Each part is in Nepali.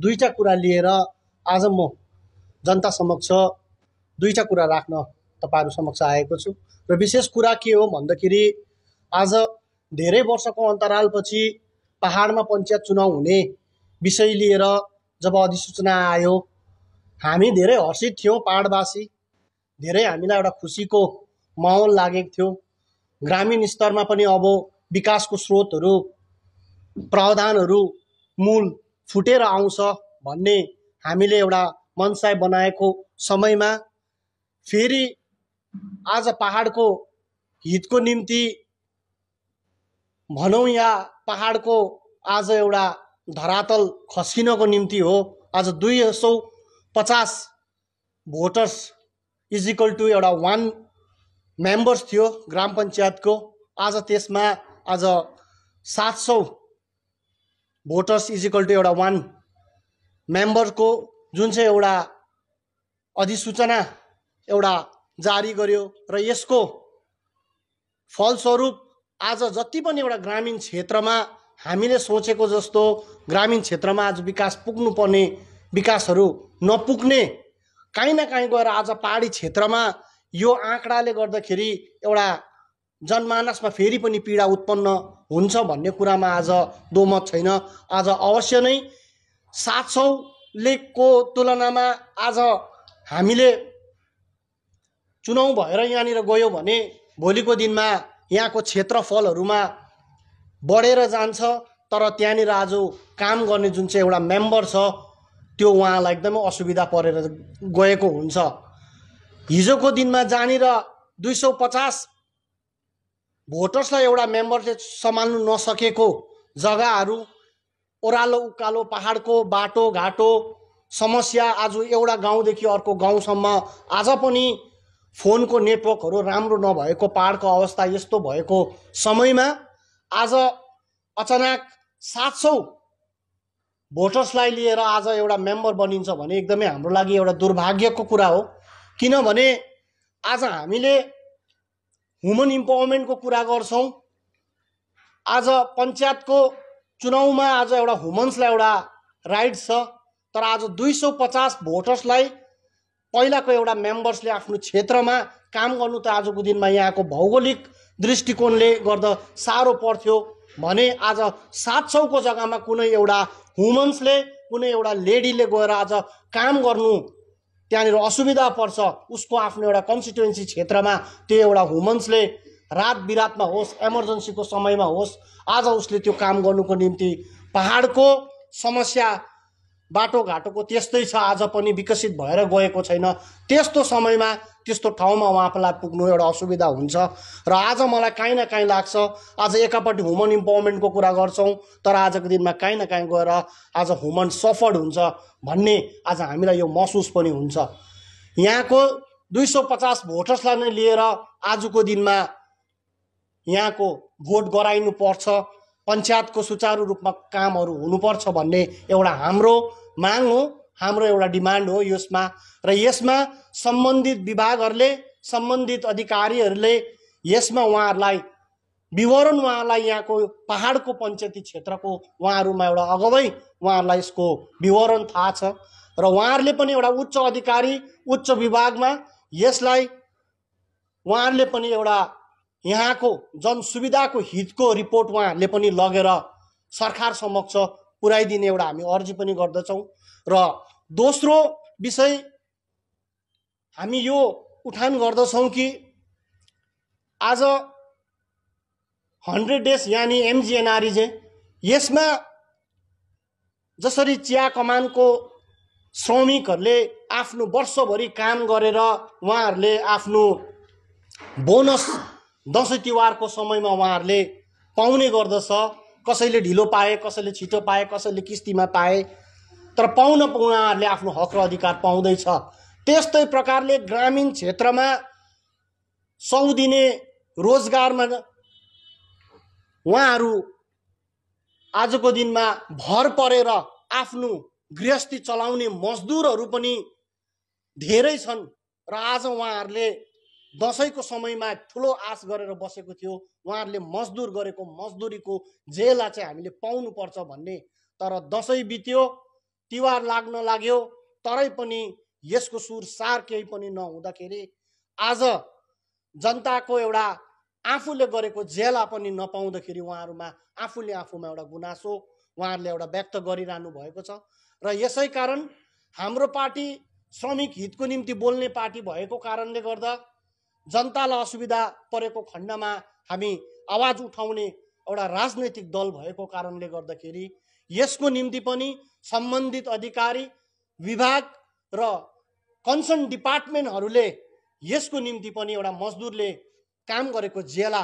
दुईवटा कुरा लिएर आज म जनता समक्ष दुईवटा कुरा राख्न तपाईँहरू समक्ष आएको छु र विशेष कुरा के हो भन्दाखेरि आज धेरै वर्षको अन्तरालपछि पहाडमा पञ्चायत चुनाव हुने विषय लिएर जब अधिसूचना आयो हामी धेरै हर्षित थियौँ पाहाडवासी धेरै हामीलाई एउटा खुसीको माहौल लागेको थियो ग्रामीण स्तरमा पनि अब विकासको स्रोतहरू प्रावधानहरू मूल फुटेर आउँछ भन्ने हामीले एउटा मनसाय बनाएको समयमा फेरि आज पहाडको हितको निम्ति भनौँ या पहाडको आज एउटा धरातल खस्किनको निम्ति हो आज दुई सौ पचास भोटर्स इज इक्वल टु एउटा वान मेम्बर्स थियो ग्राम पञ्चायतको आज त्यसमा आज सात सौ भोटर्स इज इक्वल टु एउटा वान मेम्बरको जुन चाहिँ एउटा अधिसूचना एउटा जारी गर्यो र यसको फलस्वरूप आज जति पनि एउटा ग्रामीण क्षेत्रमा हामीले सोचेको जस्तो ग्रामीण क्षेत्रमा आज विकास पुग्नुपर्ने विकासहरू नपुग्ने काहीँ न काहीँ गएर आज पहाडी क्षेत्रमा यो आँकडाले गर्दाखेरि एउटा जनमानसमा फेरि पनि पीडा उत्पन्न हुन्छ भन्ने कुरामा आज दोमत छैन आज अवश्य नै सात सौलेको तुलनामा आज हामीले चुनाउ भएर यहाँनिर गयो भने भोलिको दिनमा यहाँको क्षेत्रफलहरूमा बढेर जान्छ तर त्यहाँनिर आज काम गर्ने जुन चाहिँ एउटा मेम्बर छ त्यो उहाँलाई एकदमै असुविधा परेर गएको हुन्छ हिजोको दिनमा जहाँनिर दुई सौ पचास भोटर्सलाई एउटा मेम्बरले सम्हाल्नु नसकेको जग्गाहरू ओह्रालो उकालो पाहाडको घाटो समस्या आज एउटा गाउँदेखि अर्को गाउँसम्म आज पनि फोनको नेटवर्कहरू राम्रो नभएको पाहाडको अवस्था यस्तो भएको समयमा आज अचानक सात सौ भोटर्सलाई लिएर आज एउटा मेम्बर बनिन्छ भने एकदमै हाम्रो लागि एउटा दुर्भाग्यको कुरा हो किनभने आज हामीले वुमन इम्पावरमेन्टको कुरा गर्छौँ आज पञ्चायतको चुनाउमा आज एउटा वुमन्सलाई एउटा राइट छ तर आज दुई सौ पचास भोटर्सलाई पहिलाको एउटा मेम्बर्सले आफ्नो क्षेत्रमा काम गर्नु त आजको दिनमा यहाँको भौगोलिक दृष्टिकोणले गर्दा साह्रो पर्थ्यो भने आज सात सौको जग्गामा कुनै एउटा हुमन्सले कुनै एउटा लेडीले गएर आज काम गर्नु त्यहाँनिर असुविधा पर्छ उसको आफ्नो एउटा कन्स्टिट्युएन्सी क्षेत्रमा त्यो एउटा हुमन्सले रात बिरातमा होस् इमर्जेन्सीको समयमा होस् आज उसले त्यो काम गर्नुको निम्ति पाहाडको समस्या बाटोघाटोको त्यस्तै छ आज पनि विकसित भएर गएको छैन त्यस्तो समयमा त्यस्तो ठाउँमा उहाँलाई पुग्नु एउटा असुविधा हुन्छ र आज मलाई काहीँ न काहीँ लाग्छ आज एकापट्टि ह्युमन इम्पावरमेन्टको कुरा गर्छौँ तर आजको दिनमा काहीँ न काहीँ गएर आज ह्युमन सफर्ड हुन्छ भन्ने आज हामीलाई यो महसुस पनि हुन्छ यहाँको दुई सौ पचास भोटर्सलाई नै लिएर आजको दिनमा यहाँको भोट गराइनु पर्छ पञ्चायतको सुचारु रूपमा कामहरू हुनुपर्छ भन्ने एउटा हाम्रो माग हो हाम्रो एउटा डिमान्ड हो यसमा र यसमा सम्बन्धित विभागहरूले सम्बन्धित अधिकारीहरूले यसमा उहाँहरूलाई विवरण उहाँलाई यहाँको पहाडको पञ्चायती क्षेत्रको उहाँहरूमा एउटा अगवै उहाँहरूलाई यसको विवरण थाहा छ र उहाँहरूले पनि एउटा उच्च अधिकारी उच्च विभागमा यसलाई उहाँहरूले पनि एउटा यहाँको जनसुविधाको हितको रिपोर्ट उहाँहरूले पनि लगेर सरकार समक्ष पुर्याइदिने एउटा हामी अर्जी पनि गर्दछौँ र दोस्रो विषय हामी यो उठान गर्दछौँ कि आज हन्ड्रेड डेज यानि एमजिएनआरइजे यसमा जसरी चिया कमानको श्रमिकहरूले आफ्नो वर्षभरि काम गरेर उहाँहरूले आफ्नो बोनस दसैँ तिहारको समयमा उहाँहरूले पाउने गर्दछ कसैले ढिलो पाए कसैले छिटो पाए कसैले किस्तीमा पाए तर पाउन उहाँहरूले आफ्नो हक र अधिकार पाउँदैछ त्यस्तै प्रकारले ग्रामीण क्षेत्रमा सौ दिने रोजगारमा उहाँहरू आजको दिनमा भर परेर आफ्नो गृहस्थी चलाउने मजदुरहरू पनि धेरै छन् र आज उहाँहरूले दसैँको समयमा ठुलो आश गरेर बसेको थियो उहाँहरूले मजदुर गरेको मजदुरीको जेला चाहिँ हामीले पाउनुपर्छ भन्ने तर दसैँ बित्यो तिहार लाग्न लाग्यो तरै पनि यसको सुर सार केही पनि नहुँदाखेरि आज जनताको एउटा आफूले गरेको जेला पनि नपाउँदाखेरि उहाँहरूमा आफूले आफूमा एउटा गुनासो उहाँहरूले एउटा व्यक्त गरिरहनु भएको छ र यसै कारण हाम्रो पार्टी श्रमिक हितको निम्ति बोल्ने पार्टी भएको कारणले गर्दा जनतालाई असुविधा परेको खण्डमा हामी आवाज उठाउने एउटा राजनैतिक दल भएको कारणले गर्दाखेरि यसको निम्ति पनि सम्बन्धित अधिकारी विभाग र कन्सर्न डिपार्टमेन्टहरूले यसको निम्ति पनि एउटा मजदुरले काम गरेको जेला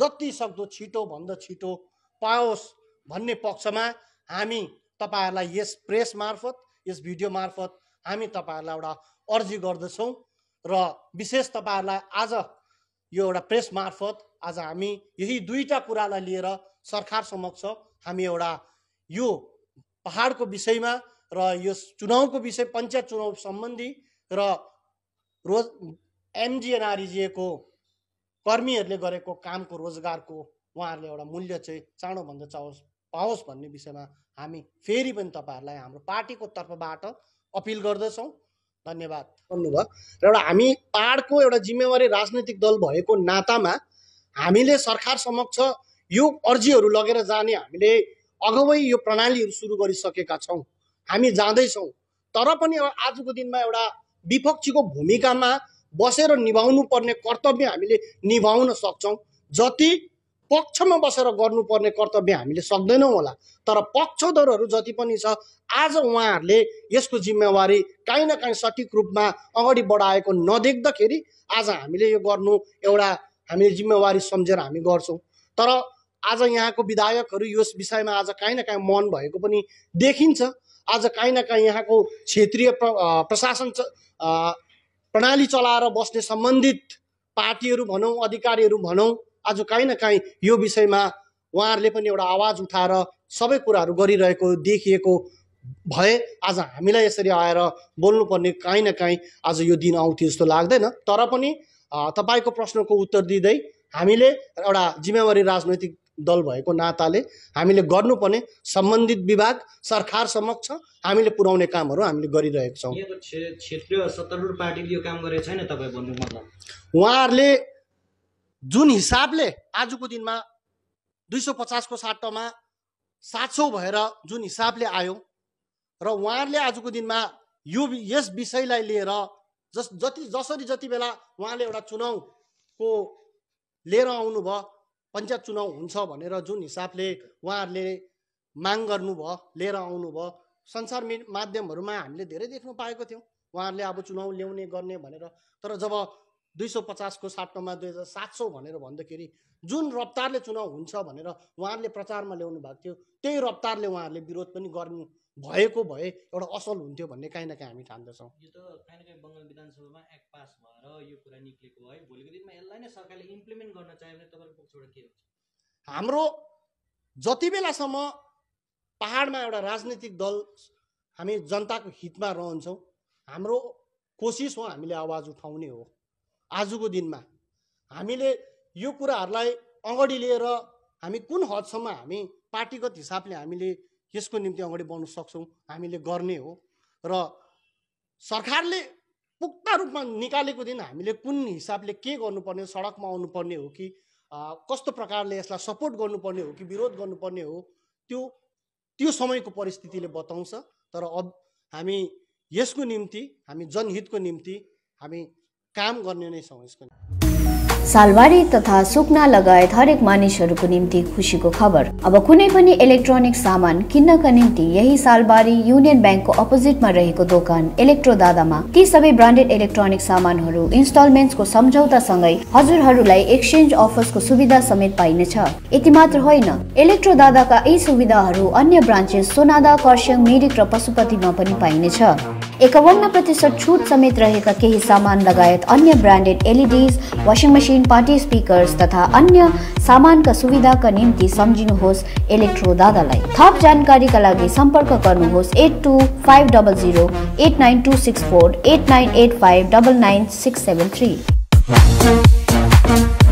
जति सक्दो छिटो भन्दा छिटो पाओस् भन्ने पक्षमा हामी तपाईँहरूलाई यस प्रेस मार्फत यस भिडियो मार्फत हामी तपाईँहरूलाई एउटा अर्जी गर्दछौँ र विशेष तपाईँहरूलाई आज यो एउटा प्रेस मार्फत आज हामी यही दुईवटा कुरालाई लिएर सरकार समक्ष हामी एउटा यो पहाडको विषयमा र यो चुनावको विषय पञ्चायत चुनाव सम्बन्धी र रोज एमजिएनआरिजिएको कर्मीहरूले गरेको कामको रोजगारको उहाँहरूले एउटा मूल्य चाहिँ चाँडोभन्दा चाहोस् पाओस् भन्ने विषयमा हामी फेरि पनि तपाईँहरूलाई हाम्रो पार्टीको तर्फबाट अपिल गर्दछौँ धन्यवाद भन्नुभयो र एउटा हामी पाहाडको एउटा जिम्मेवारी राजनैतिक दल भएको नातामा हामीले सरकार समक्ष यो अर्जीहरू लगेर जाने हामीले अगवै यो प्रणालीहरू सुरु गरिसकेका छौँ हामी जाँदैछौँ तर पनि आजको दिनमा एउटा विपक्षीको भूमिकामा बसेर निभाउनु पर्ने कर्तव्य हामीले निभाउन सक्छौँ जति पक्षमा बसेर गर्नुपर्ने कर्तव्य हामीले सक्दैनौँ होला तर पक्षधरहरू जति पनि छ आज उहाँहरूले यसको जिम्मेवारी काहीँ न काहीँ सठिक रूपमा अगाडि बढाएको नदेख्दाखेरि आज हामीले यो गर्नु एउटा हामीले जिम्मेवारी सम्झेर हामी गर्छौँ तर आज यहाँको विधायकहरू यस विषयमा आज काहीँ न काहीँ मन भएको पनि देखिन्छ आज काहीँ न काहीँ यहाँको क्षेत्रीय प्र प्रशासन प्रणाली चलाएर बस्ने सम्बन्धित पार्टीहरू भनौँ अधिकारीहरू भनौँ आज काहीँ न काहीँ यो विषयमा उहाँहरूले पनि एउटा आवाज उठाएर सबै कुराहरू गरिरहेको देखिएको भए आज हामीलाई यसरी आएर बोल्नुपर्ने काहीँ न काहीँ आज यो दिन आउँथ्यो जस्तो लाग्दैन तर पनि तपाईँको प्रश्नको उत्तर दिँदै हामीले एउटा जिम्मेवारी राजनैतिक दल भएको नाताले हामीले गर्नुपर्ने सम्बन्धित विभाग सरकार समक्ष हामीले पुर्याउने कामहरू हामीले गरिरहेको छौँ क्षेत्रीय सत्तारूढ पार्टीले यो काम गरेको छैन तपाईँ भन्नु मतलब उहाँहरूले जुन हिसाबले आजको दिनमा दुई सौ पचासको साटोमा सात सौ भएर जुन हिसाबले आयो र उहाँहरूले आजको दिनमा यो यस विषयलाई लिएर जस जति जसरी जति बेला उहाँले एउटा चुनाउको लिएर आउनुभयो पञ्चायत चुनाउ हुन्छ भनेर जुन हिसाबले उहाँहरूले माग गर्नुभयो लिएर आउनुभयो संसार माध्यमहरूमा हामीले धेरै देख्न पाएको थियौँ उहाँहरूले अब चुनाउ ल्याउने गर्ने भनेर तर जब दुई सौ पचासको साटोमा दुई हजार सात सौ भनेर भन्दाखेरि जुन रफ्तारले चुनाव हुन्छ भनेर उहाँहरूले प्रचारमा ल्याउनु भएको थियो त्यही रफ्तारले उहाँहरूले विरोध पनि गर्नु भएको भए एउटा असल हुन्थ्यो भन्ने काहीँ न काहीँ हामी ठान्दछौँ यो त काहीँ न विधानसभामा एक्ट पास भएर यो कुरा निस्केको है भोलिको दिनमा यसलाई नै सरकारले इम्प्लिमेन्ट गर्न चाह्यो भने तपाईँको पक्षबाट के हुन्छ हाम्रो जति बेलासम्म पाहाडमा एउटा राजनीतिक दल हामी जनताको हितमा रहन्छौँ हाम्रो कोसिस हो हामीले आवाज उठाउने हो आजको दिनमा हामीले यो कुराहरूलाई अगाडि लिएर हामी कुन हदसम्म हामी पार्टीगत हिसाबले हामीले यसको निम्ति अगाडि बढ्न सक्छौँ हामीले गर्ने हो र सरकारले पुख्ता रूपमा निकालेको दिन हामीले कुन हिसाबले के गर्नुपर्ने सडकमा आउनुपर्ने हो कि कस्तो प्रकारले यसलाई सपोर्ट गर्नुपर्ने हो कि विरोध गर्नुपर्ने हो त्यो त्यो समयको परिस्थितिले बताउँछ तर अब हामी यसको निम्ति हामी जनहितको निम्ति हामी काम गर्ने नै छौँ यसको सालबारी तथा सुक्ना लगायत हरेक मानिसहरूको निम्ति खुसीको खबर अब कुनै पनि इलेक्ट्रोनिक सामान किन्नका निम्ति यही सालबारी युनियन ब्याङ्कको अपोजिटमा रहेको दोकान इलेक्ट्रो दादामा ती सबै ब्रान्डेड इलेक्ट्रोनिक सामानहरू सम्झौता सँगै हजुरहरूलाई एक्सचेन्ज अफर्सको सुविधा समेत पाइनेछ यति मात्र होइन इलेक्ट्रो दादाका यी सुविधाहरू अन्य ब्रान्चेस सोनादा कर्स्याङ मिरिक र पशुपतिमा पनि पाइनेछ एकवन्न प्रतिशत छूट समेत रहेका केही सामान लगायत अन्य branded LEDs washing machine party speakers तथा अन्य सामानका सुविधाका निम्ति सम्झिनुहोस् इलेक्ट्रो दादालाई थप जानकारीका लागि सम्पर्क गर्नुहोस् eight two five double zero eight nine two six four eight nine eight five double nine six seven three